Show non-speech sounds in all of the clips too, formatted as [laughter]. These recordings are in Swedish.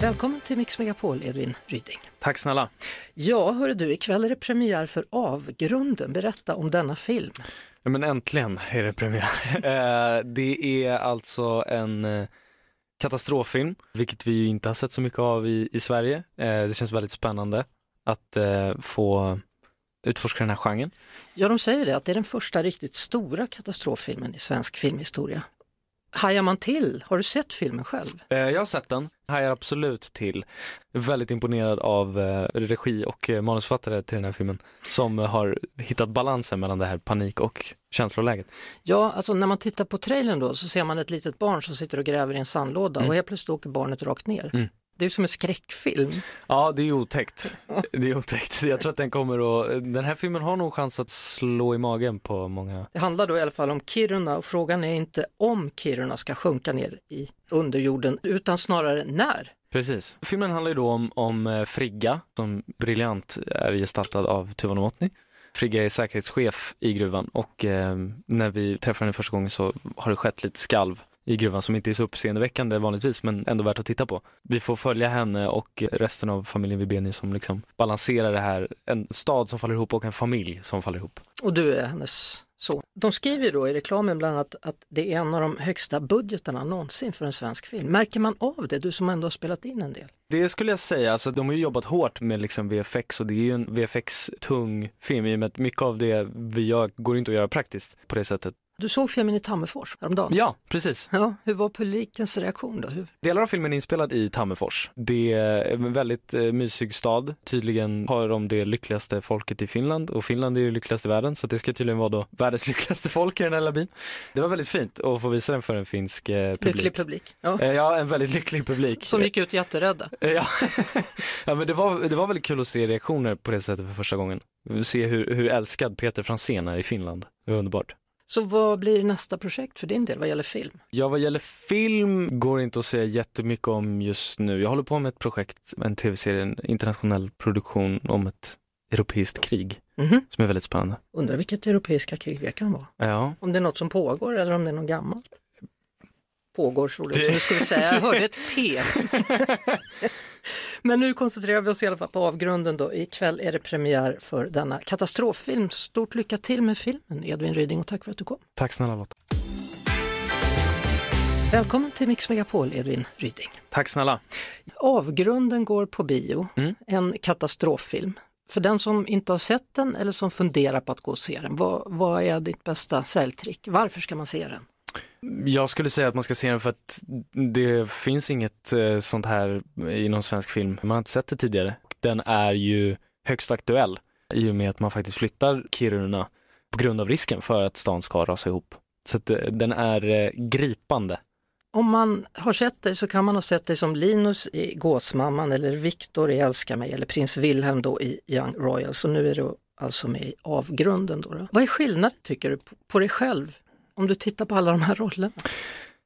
Välkommen till Mix Megapol, Edvin Ryding. Tack snälla. Ja, hörru du, ikväll är det premiär för Avgrunden. Berätta om denna film. Ja, men äntligen är det premiär. [laughs] Eh, det är alltså en eh, katastroffilm, vilket vi inte har sett så mycket av i, i Sverige. Eh, det känns väldigt spännande att få utforska den här genren. Ja, de säger det, att det är den första riktigt stora katastroffilmen i svensk filmhistoria. Hajar man till? Har du sett filmen själv? Eh, jag har sett den, hajar absolut till. Väldigt imponerad av eh, regi och eh, manusförfattare till den här filmen som har hittat balansen mellan det här panik och känsloläget. Ja, alltså när man tittar på trailern då så ser man ett litet barn som sitter och gräver i en sandlåda mm. och helt plötsligt åker barnet rakt ner. Mm. Det är som en skräckfilm. Ja, det är otäckt. Det är otäckt. Jag tror att den kommer att... Den här filmen har nog chans att slå i magen på många. Det handlar då i alla fall om Kiruna och frågan är inte om Kiruna ska sjunka ner i underjorden utan snarare när. Precis. Filmen handlar ju då om, om eh, Frigga som briljant är gestaltad av Tuva Novotny. Frigga är säkerhetschef i gruvan och eh, när vi träffar henne första gången så har det skett lite skalv i gruvan som inte är så uppseendeväckande vanligtvis men ändå värt att titta på. Vi får följa henne och resten av familjen Vibenius som liksom balanserar det här, en stad som faller ihop och en familj som faller ihop. Och du är hennes son. De skriver då i reklamen bland annat att det är en av de högsta budgetarna någonsin för en svensk film. Märker man av det, du som ändå har spelat in en del? Det skulle jag säga, alltså de har ju jobbat hårt med liksom VFX och det är ju en VFX-tung film i och med att mycket av det vi gör går inte att göra praktiskt på det sättet. Du såg filmen i Tammerfors häromdagen? Ja, precis. Ja, hur var publikens reaktion då? Hur... Delar av filmen är inspelad i Tammerfors. Det är en väldigt eh, mysig stad. Tydligen har de det lyckligaste folket i Finland och Finland är ju lyckligast i världen så det ska tydligen vara då världens [laughs] lyckligaste folk i den här lilla byn. Det var väldigt fint att få visa den för en finsk eh, publik. Lycklig publik. Ja. Eh, ja. en väldigt lycklig publik. Som gick ut jätterädda. [laughs] ja. ja, men det var, det var väldigt kul att se reaktioner på det sättet för första gången. Se hur, hur älskad Peter Franzén är i Finland. Det var underbart. Så vad blir nästa projekt för din del vad gäller film? Ja, vad gäller film går det inte att säga jättemycket om just nu. Jag håller på med ett projekt, en tv-serie, en internationell produktion om ett europeiskt krig mm -hmm. som är väldigt spännande. Undrar vilket europeiska krig det kan vara? Ja. Om det är något som pågår eller om det är något gammalt? Pågår således, som du skulle säga. Jag hörde ett P. [laughs] [laughs] [laughs] Men nu koncentrerar vi oss i alla fall på avgrunden då. Ikväll är det premiär för denna katastroffilm. Stort lycka till med filmen Edvin Ryding och tack för att du kom. Tack snälla Lotta. Välkommen till Mix Megapol, Edvin Ryding. Tack snälla. Avgrunden går på bio, mm. en katastroffilm. För den som inte har sett den eller som funderar på att gå och se den, vad, vad är ditt bästa säljtrick? Varför ska man se den? Jag skulle säga att man ska se den för att det finns inget eh, sånt här i någon svensk film. Man har inte sett det tidigare. Den är ju högst aktuell i och med att man faktiskt flyttar Kiruna på grund av risken för att stan ska rasa ihop. Så att eh, den är eh, gripande. Om man har sett dig så kan man ha sett dig som Linus i Gåsmamman eller Viktor i Älska mig eller prins Wilhelm då i Young Royals och nu är du alltså med i Avgrunden. Då, då Vad är skillnaden tycker du på dig själv om du tittar på alla de här rollerna?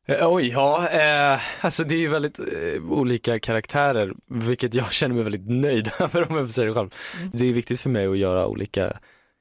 Eh, oj, ja, eh, alltså det är ju väldigt eh, olika karaktärer, vilket jag [laughs] känner mig väldigt nöjd [laughs] över om jag får säga det själv. Mm. Det är viktigt för mig att göra olika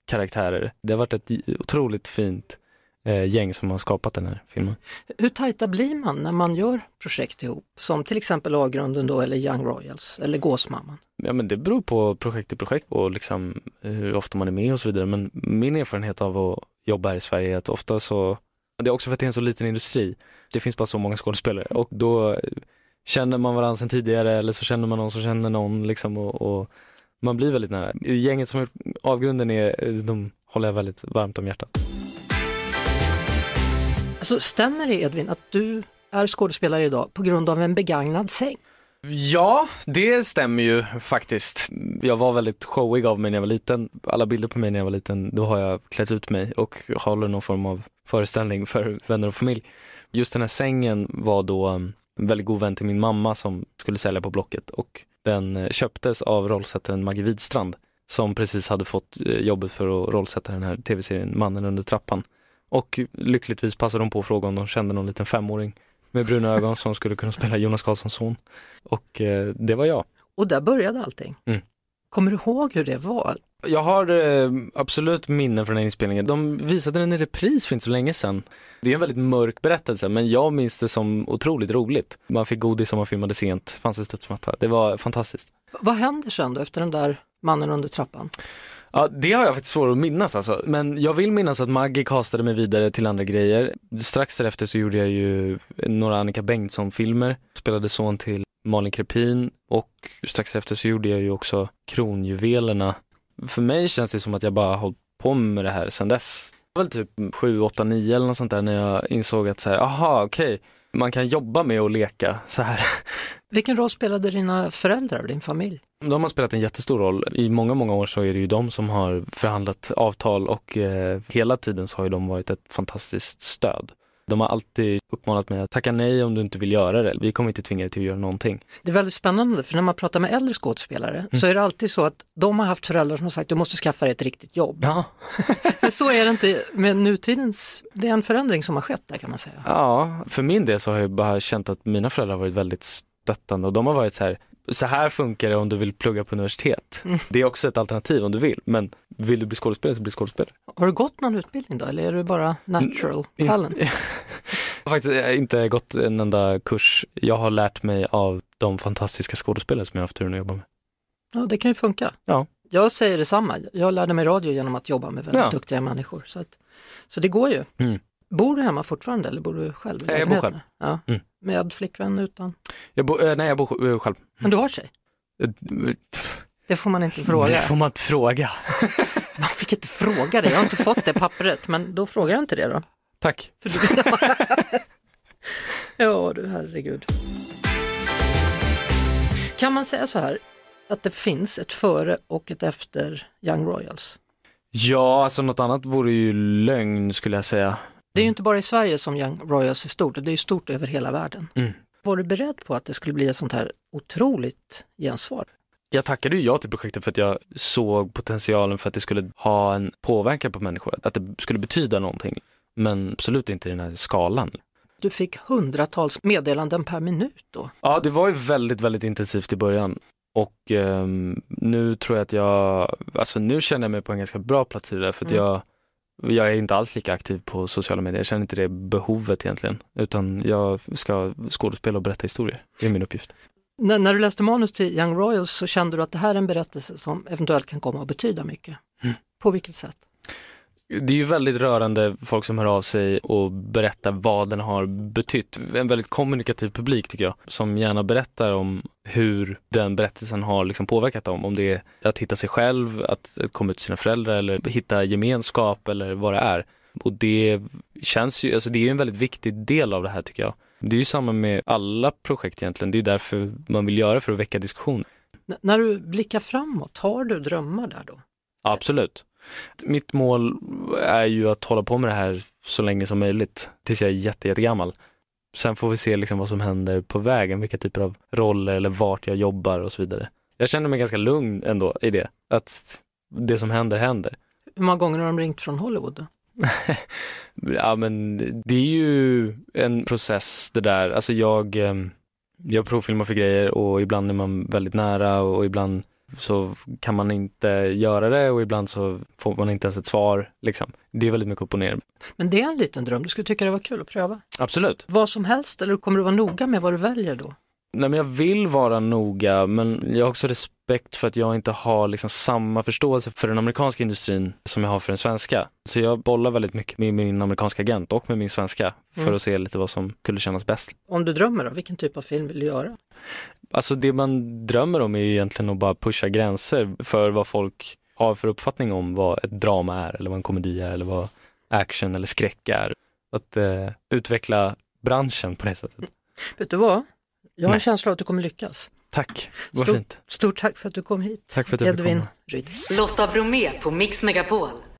karaktärer. Det har varit ett otroligt fint eh, gäng som har skapat den här filmen. Hur tajta blir man när man gör projekt ihop, som till exempel A-grunden då eller Young Royals eller Gåsmamman? Ja men det beror på projekt till projekt och liksom eh, hur ofta man är med och så vidare, men min erfarenhet av att jobba här i Sverige att ofta så, det är också för att det är en så liten industri, det finns bara så många skådespelare och då känner man varandra sen tidigare eller så känner man någon som känner någon liksom och, och man blir väldigt nära. Gänget som är avgrunden är, de håller jag väldigt varmt om hjärtat. Alltså, stämmer det Edvin att du är skådespelare idag på grund av en begagnad säng? Ja, det stämmer ju faktiskt. Jag var väldigt showig av mig när jag var liten. Alla bilder på mig när jag var liten, då har jag klätt ut mig och håller någon form av föreställning för vänner och familj. Just den här sängen var då mm, en väldigt god vän till min mamma som skulle sälja på Blocket och den eh, köptes av rollsättaren Maggie Widstrand som precis hade fått eh, jobbet för att rollsätta den här tv-serien Mannen under trappan. Och eh, lyckligtvis passade hon på att fråga om de kände någon liten femåring med bruna ögon som skulle kunna spela Jonas Karlssons son. Och eh, det var jag. Och där började allting. Mm. Kommer du ihåg hur det var? Jag har eh, absolut minnen från den inspelningen. De visade den i repris för inte så länge sedan. Det är en väldigt mörk berättelse men jag minns det som otroligt roligt. Man fick godis om man filmade sent, fanns en studsmatta. Det var fantastiskt. Vad händer sen då efter den där mannen under trappan? Ja, det har jag faktiskt svårt att minnas alltså. Men jag vill minnas att Maggie kastade mig vidare till andra grejer. Strax därefter så gjorde jag ju några Annika Bengtsson-filmer, spelade son till Malin Krepin och strax därefter så gjorde jag ju också Kronjuvelerna. För mig känns det som att jag bara hållit på med det här sedan dess. Det var väl typ 7, 8, 9 eller något sånt där när jag insåg att så här, aha okej, okay man kan jobba med att leka så här. Vilken roll spelade dina föräldrar och din familj? De har spelat en jättestor roll. I många, många år så är det ju de som har förhandlat avtal och eh, hela tiden så har ju de varit ett fantastiskt stöd. De har alltid uppmanat mig att tacka nej om du inte vill göra det. Vi kommer inte tvinga dig till att göra någonting. Det är väldigt spännande för när man pratar med äldre skådespelare mm. så är det alltid så att de har haft föräldrar som har sagt du måste skaffa dig ett riktigt jobb. Ja. [laughs] så är det inte med nutidens, det är en förändring som har skett där kan man säga. Ja, för min del så har jag bara känt att mina föräldrar har varit väldigt stöttande och de har varit så här så här funkar det om du vill plugga på universitet. Mm. Det är också ett alternativ om du vill, men vill du bli skådespelare så bli skådespelare. Har du gått någon utbildning då, eller är du bara natural mm. talent? [laughs] jag har faktiskt inte gått en enda kurs. Jag har lärt mig av de fantastiska skådespelare som jag har haft turen att jobba med. Ja, det kan ju funka. Ja. Jag säger detsamma. Jag lärde mig radio genom att jobba med väldigt ja. duktiga människor. Så, att, så det går ju. Mm. Bor du hemma fortfarande eller bor du själv? Eh, jag bor själv. Ja. Mm. Med flickvän utan? Jag bo, eh, nej, jag bor eh, själv. Men du har tjej? Det får man inte fråga. Det får man inte fråga. [laughs] man fick inte fråga det, jag har inte fått det pappret, men då frågar jag inte det då. Tack. [laughs] ja du, herregud. Kan man säga så här, att det finns ett före och ett efter Young Royals? Ja, alltså något annat vore ju lögn skulle jag säga. Det är ju inte bara i Sverige som Young Royals är stort, det är stort över hela världen. Mm. Var du beredd på att det skulle bli ett sånt här otroligt gensvar? Jag tackade ju ja till projektet för att jag såg potentialen för att det skulle ha en påverkan på människor, att det skulle betyda någonting. Men absolut inte i den här skalan. Du fick hundratals meddelanden per minut då? Ja, det var ju väldigt, väldigt intensivt i början. Och eh, nu tror jag att jag, alltså nu känner jag mig på en ganska bra plats i det där för att mm. jag jag är inte alls lika aktiv på sociala medier. Jag känner inte det behovet egentligen, utan jag ska skådespela och berätta historier. Det är min uppgift. När, när du läste manus till Young Royals så kände du att det här är en berättelse som eventuellt kan komma att betyda mycket. Mm. På vilket sätt? Det är ju väldigt rörande folk som hör av sig och berättar vad den har betytt. En väldigt kommunikativ publik tycker jag, som gärna berättar om hur den berättelsen har liksom påverkat dem. Om det är att hitta sig själv, att komma ut till sina föräldrar eller hitta gemenskap eller vad det är. Och det känns ju, alltså det är en väldigt viktig del av det här tycker jag. Det är ju samma med alla projekt egentligen. Det är därför man vill göra för att väcka diskussion. N när du blickar framåt, har du drömmar där då? Absolut. Mitt mål är ju att hålla på med det här så länge som möjligt, tills jag är jätte, jättegammal. Sen får vi se liksom vad som händer på vägen, vilka typer av roller eller vart jag jobbar och så vidare. Jag känner mig ganska lugn ändå i det, att det som händer, händer. Hur många gånger har de ringt från Hollywood? [laughs] ja men det är ju en process det där, alltså jag, eh, jag provfilmar för grejer och ibland är man väldigt nära och ibland så kan man inte göra det och ibland så får man inte ens ett svar. Liksom. Det är väldigt mycket upp och ner. Men det är en liten dröm, du skulle tycka det var kul att pröva? Absolut. Vad som helst eller kommer du vara noga med vad du väljer då? Nej men jag vill vara noga men jag har också respekt för att jag inte har liksom samma förståelse för den amerikanska industrin som jag har för den svenska. Så jag bollar väldigt mycket med min amerikanska agent och med min svenska för mm. att se lite vad som skulle kännas bäst. Om du drömmer då, vilken typ av film vill du göra? Alltså det man drömmer om är ju egentligen att bara pusha gränser för vad folk har för uppfattning om vad ett drama är eller vad en komedi är eller vad action eller skräck är. Att eh, utveckla branschen på det sättet. [laughs] Vet du vad? Jag har Nej. en känsla av att du kommer lyckas. Tack, vad stort, fint. Stort tack för att du kom hit. Tack för att jag Edvin Ryd. Lotta Bromé på Mix Megapol.